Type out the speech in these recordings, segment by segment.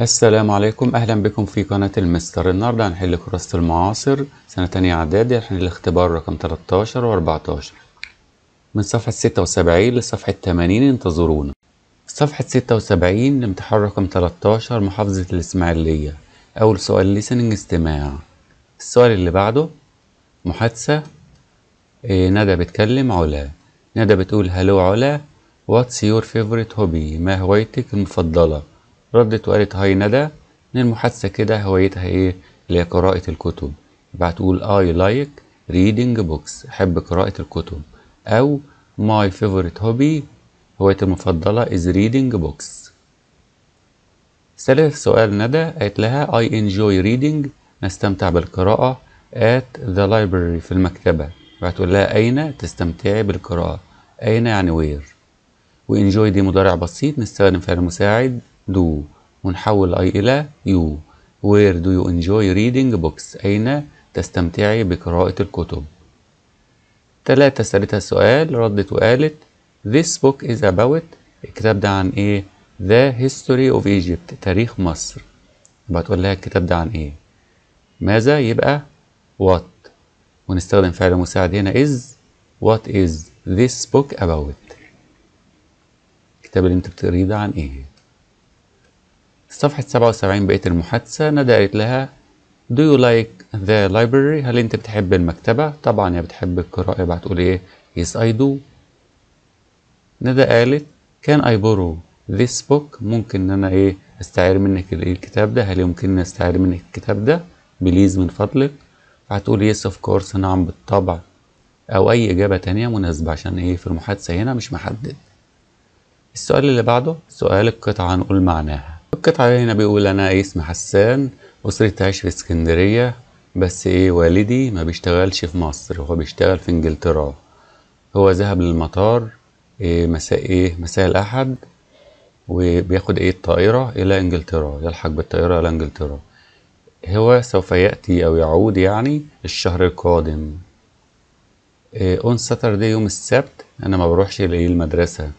السلام عليكم اهلا بكم في قناة المستر النهاردة هنحل كراسة المعاصر سنة تانية اعدادي هنحل الاختبار رقم 13 و 14 من صفحة 76 لصفحة 80 انتظرونا صفحة 76 لامتحان رقم 13 محافظة الاسماعيلية اول سؤال ليسننج استماع السؤال اللي بعده محادثة إيه ندى بتكلم علا ندى بتقول هلو علا واتس يور فيفورت هوبي ما هوايتك المفضلة ردت وقالت هاي ندى من المحادثة كده هوايتها ايه اللي هي قراءة الكتب يبقى تقول I like reading books أحب قراءة الكتب أو my favorite hobby هوايتي المفضلة is reading books ثالث سؤال ندى قالت لها I enjoy reading نستمتع بالقراءة at the library في المكتبة تقول لها أين تستمتعي بالقراءة أين يعني وير وإنجوي دي مضارع بسيط نستخدم فعل مساعد do ونحول I إلى you Where do you enjoy reading books أين تستمتعي بقراءة الكتب ثلاثة سألتها السؤال ردت وقالت This book is about الكتاب ده عن إيه The history of Egypt تاريخ مصر بتقول لها الكتاب ده عن إيه ماذا يبقى what ونستخدم فعل مساعد هنا is what is this book about الكتاب اللي انت بتقريه ده عن ايه صفحة 77 بقية المحادثة ندى قالت لها Do you like the library؟ هل أنت بتحب المكتبة؟ طبعا يا بتحب القراءة يبقى هتقول إيه؟ Yes I do. ندى قالت Can I borrow this book؟ ممكن إن أنا إيه أستعير منك الكتاب ده؟ هل يمكنني أستعير منك الكتاب ده؟ بليز من فضلك. هتقول Yes of course نعم بالطبع. أو أي إجابة تانية مناسبة عشان إيه في المحادثة هنا مش محدد. السؤال اللي بعده سؤال القطعة هنقول معناها. القطعة هنا بيقول أنا اسمي حسان أسرتي تعيش في اسكندرية بس إيه والدي ما بيشتغلش في مصر هو بيشتغل في إنجلترا هو ذهب للمطار إيه مساء إيه مساء الأحد وبياخد إيه الطائرة إلى إنجلترا يلحق بالطائرة إلى إنجلترا هو سوف يأتي أو يعود يعني الشهر القادم اون إيه، ساتردي يوم السبت انا ما بروحش المدرسه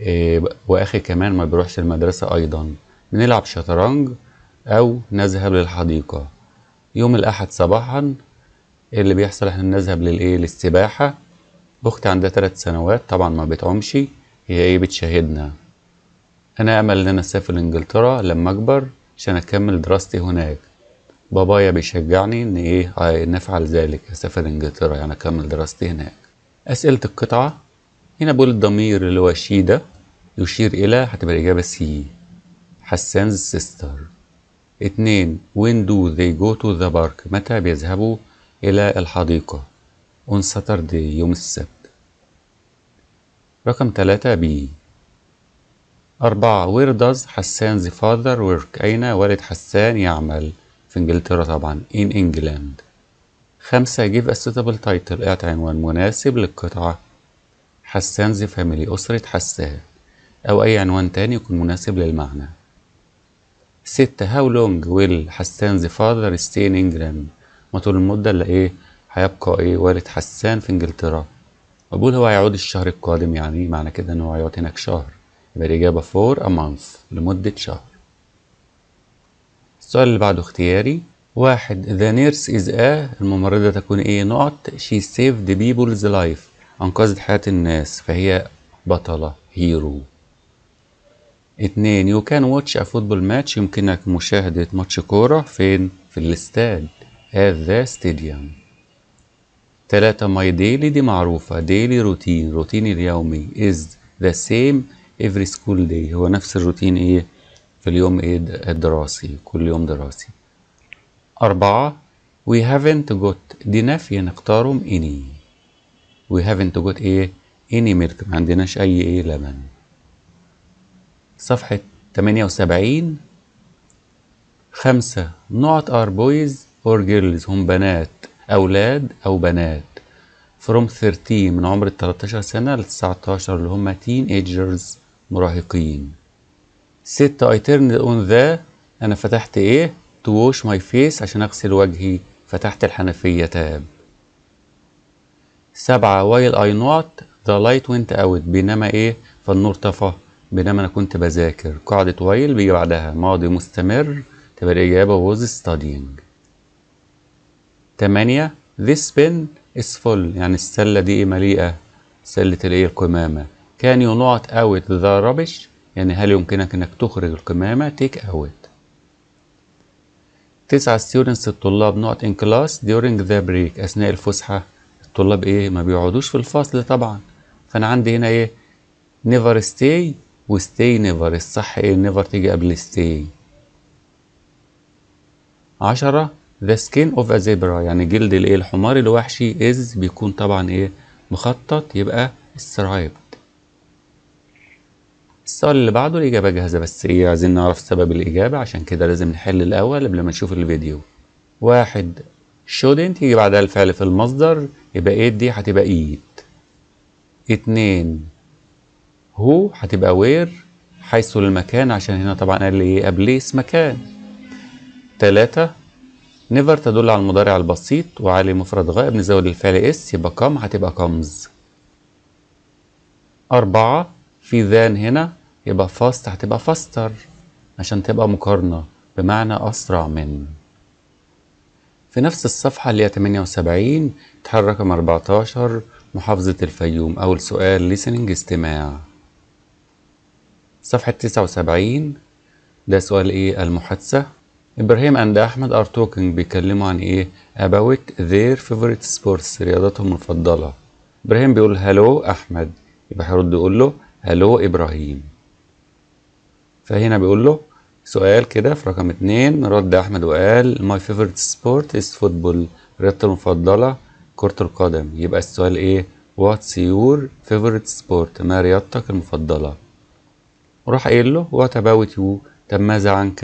إيه، واخي كمان ما بروحش المدرسه ايضا بنلعب شطرنج أو نذهب للحديقة يوم الأحد صباحا إيه اللي بيحصل احنا بنذهب للإيه للسباحة أختي عندها تلات سنوات طبعا ما بتعومش هي إيه بتشاهدنا أنا أمل إن أنا أسافر إنجلترا لما أكبر عشان أكمل دراستي هناك بابايا بيشجعني إن إيه آه، نفعل ذلك أسافر إنجلترا يعني أكمل دراستي هناك أسئلة القطعة هنا بقول الضمير اللي هو شي ده يشير إلى هتبقى الإجابة سي حسان's سيستر اتنين وين دو ذي جو تو ذا بارك متى بيذهبوا إلى الحديقة اون ساتردي يوم السبت رقم 3 بي أربعة where does حسان's father ورك أين والد حسان يعمل في إنجلترا طبعا إن إنجلاند خمسة جيف أسيتابل تايتل title اعط عنوان مناسب للقطعة حسان's فاميلي أسرة حسان أو أي عنوان تاني يكون مناسب للمعنى ستة هاو لونج ويل حسان ذا فاذر ستي ان انجلاند ما طول المدة اللي ايه هيبقى ايه والد حسان في انجلترا مقبول هو هيعود الشهر القادم يعني معنى كده ان هو هيقعد هناك شهر يبقى الإجابة فور a month لمدة شهر السؤال اللي بعده اختياري واحد the nurse is a الممرضة تكون ايه نقط she saved people's life أنقذت حياة الناس فهي بطلة هيرو اتنين يو كان واتش ا فوتبول ماتش يمكنك مشاهدة ماتش كورة فين؟ في الاستاد at the stadium تلاتة ماي ديلي دي معروفة ديلي روتين روتيني اليومي is the same every school day هو نفس الروتين ايه في اليوم ايه الدراسي كل يوم دراسي أربعة we haven't got دي نفي نختارهم any we haven't got ايه any milk ما عندناش اي ايه لبن صفحة 78 خمسة not are boys or girls هم بنات أولاد أو بنات from 13 من عمر 13 سنة ل 19 اللي هم teenagers مراهقين ستة I turned on the أنا فتحت إيه to wash my face عشان أغسل وجهي فتحت الحنفية تاب سبعة while I not the light went out بينما إيه فالنور طفى بينما انا كنت بذاكر قاعدة while بيجي بعدها ماضي مستمر تبقى الإجابة was studying تمانية this bin is full يعني السلة دي مليئة سلة الايه القمامة كان يو نوت اوت ذا rubbish يعني هل يمكنك انك تخرج القمامة تيك اوت تسعة ستودنتس الطلاب نوت ان كلاس during the break اثناء الفسحة الطلاب ايه ما بيقعدوش في الفصل طبعا فانا عندي هنا ايه never stay وستي نيفر الصح ايه نيفر تيجي قبل ستي عشرة ذا سكين اوف ا زيبرا يعني جلد الايه الحمار الوحشي از بيكون طبعا ايه مخطط يبقى striped السؤال اللي بعده الإجابة جاهزة بس ايه عايزين نعرف سبب الإجابة عشان كده لازم نحل الأول قبل ما نشوف الفيديو واحد شودنت يجي بعدها الفعل في المصدر يبقى ايه دي هتبقى ايد اتنين هو هتبقى وير حيث المكان عشان هنا طبعا قال لي ايه ابليس مكان تلاتة نيفر تدل على المضارع البسيط وعلي مفرد غائب نزود الفعل اس يبقى كم هتبقى كمز أربعة في ذان هنا يبقى فاست هتبقى فاستر عشان تبقى مقارنة بمعنى أسرع من في نفس الصفحة اللي هي 78 تحرك رقم 14 محافظة الفيوم أول سؤال listening استماع صفحة 79 ده سؤال ايه المحادثة إبراهيم أند أحمد ار توكينج بيتكلموا عن ايه أباوت ذير فيفورت سبورتس رياضتهم المفضلة إبراهيم بيقول هلو أحمد يبقى هيرد يقول له هلو إبراهيم فهنا بيقول له سؤال كده في رقم اتنين رد أحمد وقال ماي فيفورت سبورت إز فوتبول رياضتي المفضلة كرة القدم يبقى السؤال ايه واتس يور فيفورت سبورت ما رياضتك المفضلة وراح قايل له وات اباوت يو طب ماذا عنك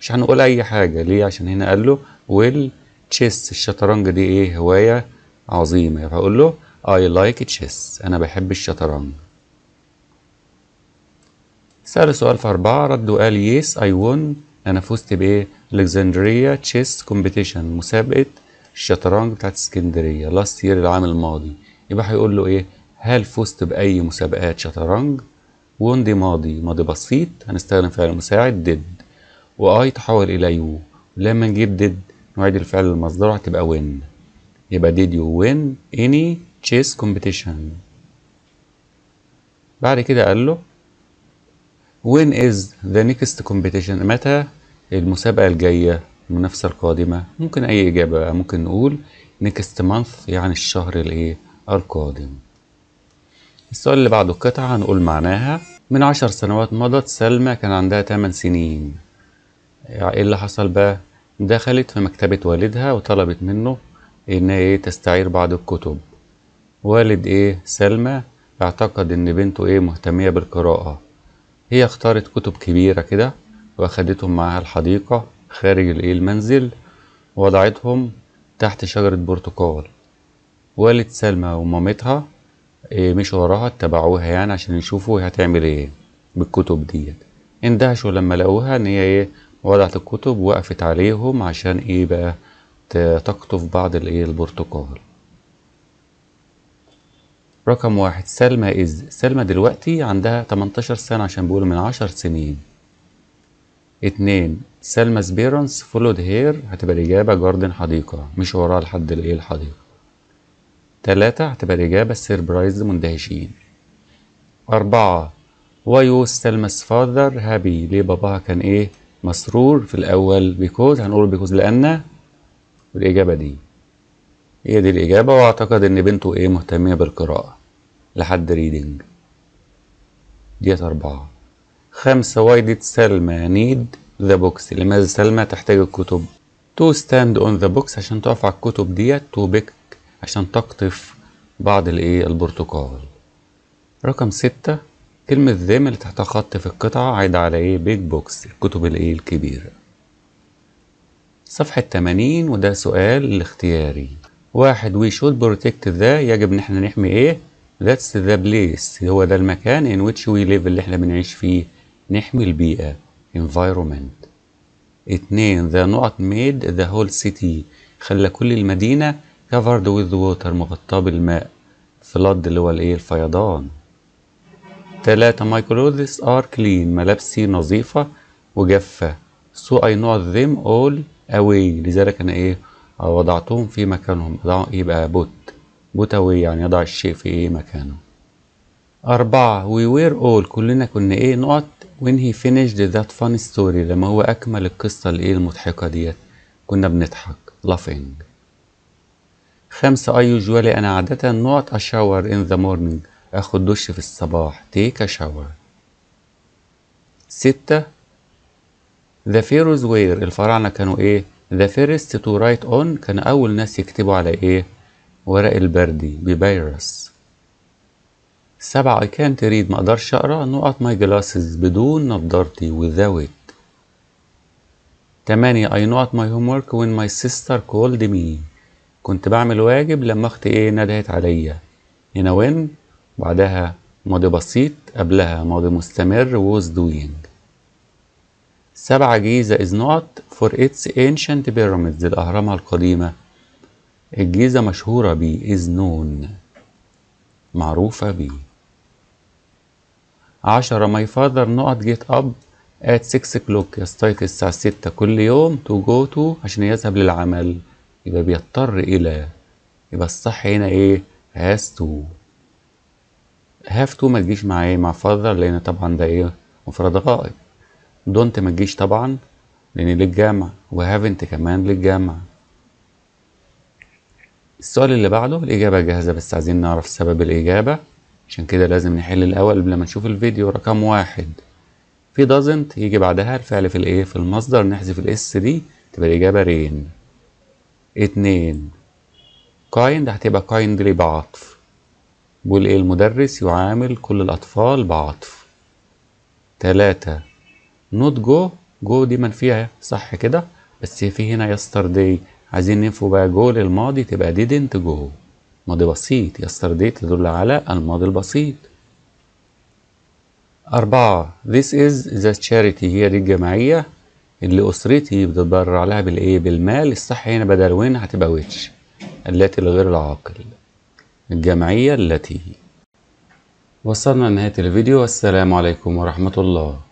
مش هنقول اي حاجه ليه عشان هنا قال له ويل تشيس الشطرنج دي ايه هوايه عظيمه فاقول له اي لايك تشيس انا بحب الشطرنج سأله سؤال في أربعة رد وقال يس أي وون أنا فزت بإيه؟ الإكسندرية تشيس كومبيتيشن مسابقة الشطرنج بتاعت اسكندرية لاست يير العام الماضي يبقى هيقول له إيه؟ هل فزت بأي مسابقات شطرنج؟ وندي ماضي ماضي بسيط هنستخدم فعل مساعد و واي تحول الى يو ولما نجيب did نعيد الفعل لمصدره هتبقى win يبقى did you win any chess competition بعد كده قال له when is the next competition متى المسابقة الجاية المنافسة القادمة ممكن أي إجابة بقى ممكن نقول next month يعني الشهر الإيه القادم السؤال اللي بعده قطعة هنقول معناها من عشر سنوات مضت سلمى كان عندها 8 سنين يعني ايه اللي حصل بقى دخلت في مكتبة والدها وطلبت منه إن إيه تستعير بعض الكتب والد إيه سلمى اعتقد إن بنته إيه مهتمية بالقراءة هي اختارت كتب كبيرة كده وأخدتهم معاها الحديقة خارج الإيه المنزل ووضعتهم تحت شجرة برتقال والد سلمى ومامتها إيه، مشوا وراها اتبعوها يعني عشان يشوفوا هتعمل ايه بالكتب ديت اندهشوا لما لقوها ان هي ايه وضعت الكتب وقفت عليهم عشان ايه بقى تقطف بعض الايه البرتقال رقم واحد سلمى إز سلمى دلوقتي عندها 18 سنة عشان بيقولوا من 10 سنين اتنين سلمى سبيرنس فولود هير هتبقى الإجابة جاردن حديقة مش وراها لحد الإيه الحديقة تلاتة هتبقى الإجابة سيربرايز مندهشين أربعة واي was فاذر هابي ليه باباها كان إيه مسرور في الأول بيكوز هنقول بيكوز لأن الإجابة دي هي دي الإجابة وأعتقد إن بنته إيه مهتمية بالقراءة لحد ريدنج ديت أربعة خمسة واي ديت سلمى نيد ذا بوكس لماذا سلمى تحتاج الكتب تو ستاند اون ذا بوكس عشان تقف على الكتب ديت تو بيك عشان تقطف بعض الايه البرتقال رقم ستة كلمة ذم اللي تحت خط في القطعة عايدة على ايه بيج بوكس الكتب الايه الكبيرة صفحة 80 وده سؤال الاختياري واحد وي should protect ذا يجب ان احنا نحمي ايه that's the place هو ده المكان in which we live اللي احنا بنعيش فيه نحمي البيئة environment اتنين the نوت made the whole city خلى كل المدينة covered with water مغطاه بالماء flood اللي هو الايه الفيضان تلاتة my clothes are clean ملابسي نظيفة وجافة so I know them all away لذلك أنا إيه وضعتهم في مكانهم ايه بقى بوت بوت away يعني يضع الشيء في إيه مكانه أربعة we were all كلنا كنا إيه نقط when he finished that funny story لما هو أكمل القصة الإيه المضحكة ديت كنا بنضحك laughing خمسة I usually أنا عادة not a shower in the morning أخد دش في الصباح take a shower ستة The pharaohs were الفراعنة كانوا إيه؟ The first to write on كان أول ناس يكتبوا على إيه؟ ورق البردي ببيروس سبعة I can't read مقدرش أقرأ نقط my glasses بدون نضارتي without تمانية I not my homework when my sister called me كنت بعمل واجب لما اختي ايه ندهت عليا هنا وين بعدها ماضي بسيط قبلها ماضي مستمر was doing سبعة جيزة is not for its ancient pyramids الأهرامها القديمة الجيزة مشهورة بي is known معروفة بي عشرة my father not get up at 6 o'clock يستيقظ الساعة ستة كل يوم to go to عشان يذهب للعمل يبقى بيضطر إلى يبقى الصح هنا إيه has to have to ما تجيش مع إيه مع فاذر لأن طبعا ده إيه مفرد غائب don't ما تجيش طبعا لأن للجمع وhaven't كمان للجمع السؤال اللي بعده الإجابة جاهزة بس عايزين نعرف سبب الإجابة عشان كده لازم نحل الأول قبل ما نشوف الفيديو رقم واحد في doesn't يجي بعدها الفعل في الإيه في المصدر نحذف الإس دي تبقى الإجابة رين اتنين كايند هتبقى كايندلي بعطف بيقول ايه المدرس يعامل كل الأطفال بعطف تلاتة نوت جو جو دي فيها صح كده بس في هنا يسترداي عايزين ننفوا بقى جو للماضي تبقى didn't جو ماضي بسيط يسترداي تدل على الماضي البسيط أربعة This is the charity هي دي الجمعية اللي اسرتي بتتبرع لها بالايه بالمال الصح هنا بدل وين هتبقى ويتش التي لغير العاقل الجمعيه التي وصلنا لنهايه الفيديو والسلام عليكم ورحمه الله